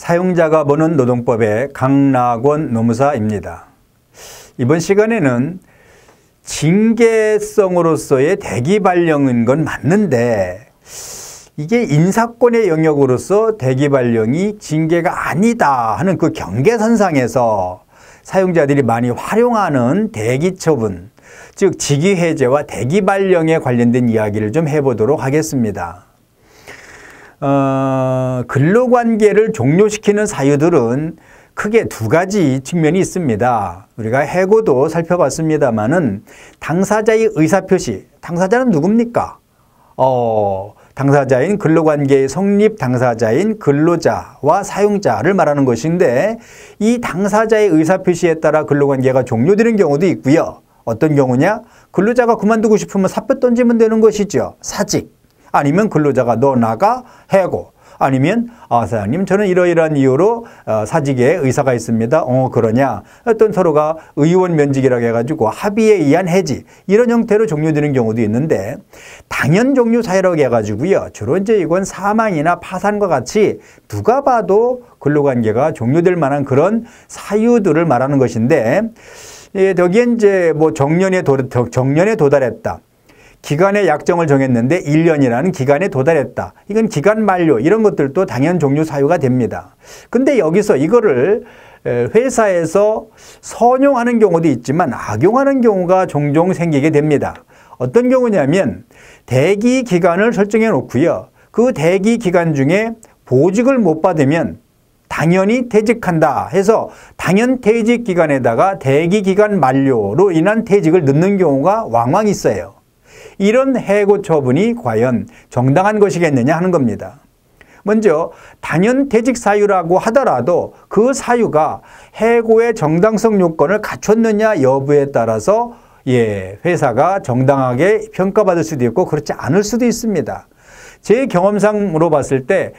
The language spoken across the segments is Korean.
사용자가 보는 노동법의 강락원 노무사입니다. 이번 시간에는 징계성으로서의 대기 발령인 건 맞는데 이게 인사권의 영역으로서 대기 발령이 징계가 아니다 하는 그 경계선상에서 사용자들이 많이 활용하는 대기 처분, 즉 직위해제와 대기 발령에 관련된 이야기를 좀 해보도록 하겠습니다. 어, 근로관계를 종료시키는 사유들은 크게 두 가지 측면이 있습니다. 우리가 해고도 살펴봤습니다만은 당사자의 의사표시, 당사자는 누굽니까? 어, 당사자인 근로관계의 성립 당사자인 근로자와 사용자를 말하는 것인데 이 당사자의 의사표시에 따라 근로관계가 종료되는 경우도 있고요. 어떤 경우냐? 근로자가 그만두고 싶으면 사표 던지면 되는 것이죠. 사직. 아니면 근로자가 너 나가 해고 아니면 아 사장님 저는 이러이러한 이유로 어, 사직에 의사가 있습니다. 어 그러냐 어떤 서로가 의원 면직이라고 해가지고 합의에 의한 해지 이런 형태로 종료되는 경우도 있는데 당연 종료 사유라고 해가지고요 주로 이제 이건 사망이나 파산과 같이 누가 봐도 근로관계가 종료될 만한 그런 사유들을 말하는 것인데 예, 여기에 이제 뭐 정년에 도 정년에 도달했다. 기간의 약정을 정했는데 1년이라는 기간에 도달했다. 이건 기간 만료 이런 것들도 당연 종료 사유가 됩니다. 근데 여기서 이거를 회사에서 선용하는 경우도 있지만 악용하는 경우가 종종 생기게 됩니다. 어떤 경우냐면 대기 기간을 설정해 놓고요. 그 대기 기간 중에 보직을 못 받으면 당연히 퇴직한다 해서 당연 퇴직 기간에다가 대기 기간 만료로 인한 퇴직을 넣는 경우가 왕왕 있어요. 이런 해고 처분이 과연 정당한 것이겠느냐 하는 겁니다. 먼저 단연 퇴직 사유라고 하더라도 그 사유가 해고의 정당성 요건을 갖췄느냐 여부에 따라서 예, 회사가 정당하게 평가받을 수도 있고 그렇지 않을 수도 있습니다. 제 경험상으로 봤을 때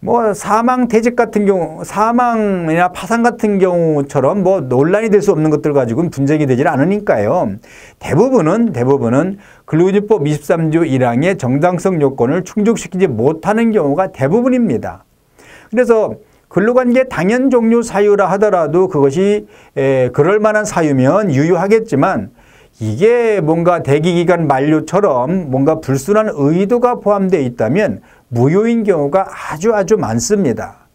뭐 사망 퇴직 같은 경우 사망이나 파산 같은 경우처럼 뭐 논란이 될 수 없는 것들 가지고는 분쟁이 되질 않으니까요. 대부분은 대부분은 근로기준법 23조 1항의 정당성 요건을 충족시키지 못하는 경우가 대부분입니다. 그래서 근로관계 당연 종료 사유라 하더라도 그것이 에, 그럴 만한 사유면 유효하겠지만 이게 뭔가 대기기간 만료처럼 뭔가 불순한 의도가 포함되어 있다면 무효인 경우가 아주 아주 많습니다.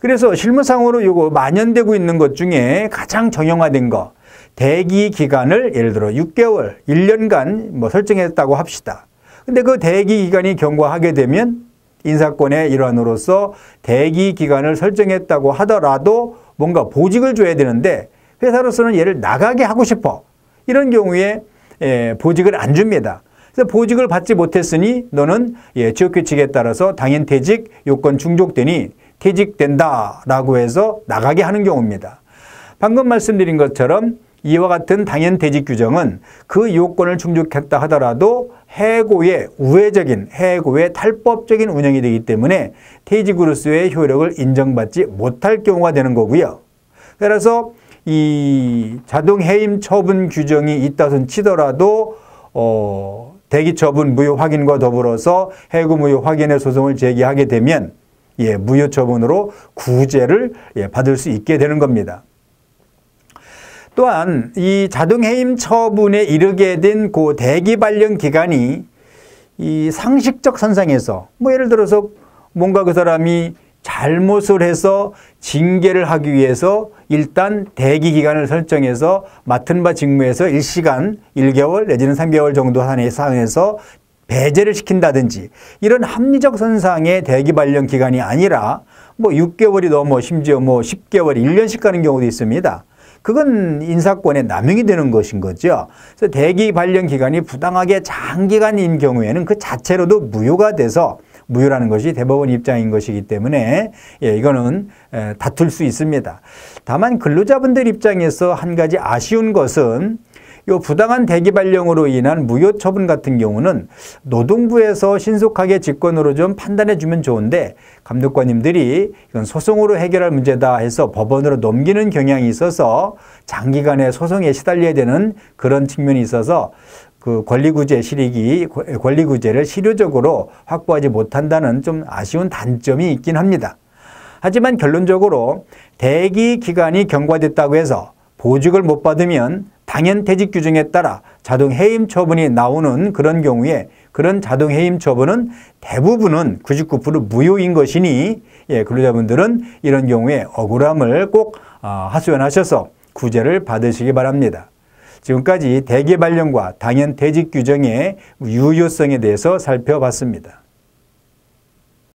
그래서 실무상으로 이거 만연되고 있는 것 중에 가장 정형화된 거 대기 기간을 예를 들어 6개월, 1년간 뭐 설정했다고 합시다. 근데 그 대기 기간이 경과하게 되면 인사권의 일환으로서 대기 기간을 설정했다고 하더라도 뭔가 보직을 줘야 되는데 회사로서는 얘를 나가게 하고 싶어. 이런 경우에 예, 보직을 안 줍니다. 그래서 보직을 받지 못했으니 너는 예, 지역 규칙에 따라서 당연 퇴직 요건 충족되니 퇴직된다라고 해서 나가게 하는 경우입니다. 방금 말씀드린 것처럼 이와 같은 당연 퇴직 규정은 그 요건을 충족했다 하더라도 해고의 우회적인 해고의 탈법적인 운영이 되기 때문에 퇴직으로서의 효력을 인정받지 못할 경우가 되는 거고요. 따라서 이 자동 해임 처분 규정이 있다손 치더라도 어 대기 처분 무효 확인과 더불어서 해고 무효 확인의 소송을 제기하게 되면 예, 무효 처분으로 구제를 예, 받을 수 있게 되는 겁니다. 또한 이 자동해임 처분에 이르게 된그 대기 발령 기간이 이 상식적 선상에서 뭐 예를 들어서 뭔가 그 사람이 잘못을 해서 징계를 하기 위해서 일단 대기 기간을 설정해서 맡은 바 직무에서 1시간, 1개월 내지는 3개월 정도 한에서 배제를 시킨다든지 이런 합리적 선상의 대기 발령 기간이 아니라 뭐 6개월이 넘어 심지어 뭐 10개월, 1년씩 가는 경우도 있습니다. 그건 인사권의 남용이 되는 것인 거죠. 그래서 대기 발령 기간이 부당하게 장기간인 경우에는 그 자체로도 무효가 돼서 무효라는 것이 대법원 입장인 것이기 때문에 예, 이거는 에, 다툴 수 있습니다. 다만 근로자분들 입장에서 한 가지 아쉬운 것은 이 부당한 대기발령으로 인한 무효 처분 같은 경우는 노동부에서 신속하게 직권으로 좀 판단해 주면 좋은데 감독관님들이 이건 소송으로 해결할 문제다 해서 법원으로 넘기는 경향이 있어서 장기간의 소송에 시달려야 되는 그런 측면이 있어서 그 권리구제 실익이 권리구제를 실효적으로 확보하지 못한다는 좀 아쉬운 단점이 있긴 합니다. 하지만 결론적으로 대기 기간이 경과됐다고 해서 보직을 못 받으면 당연 퇴직 규정에 따라 자동 해임 처분이 나오는 그런 경우에 그런 자동 해임 처분은 대부분은 99% 무효인 것이니 예, 근로자분들은 이런 경우에 억울함을 꼭 아, 하소연하셔서 구제를 받으시기 바랍니다. 지금까지 대개발령과 당연 퇴직 규정의 유효성에 대해서 살펴봤습니다.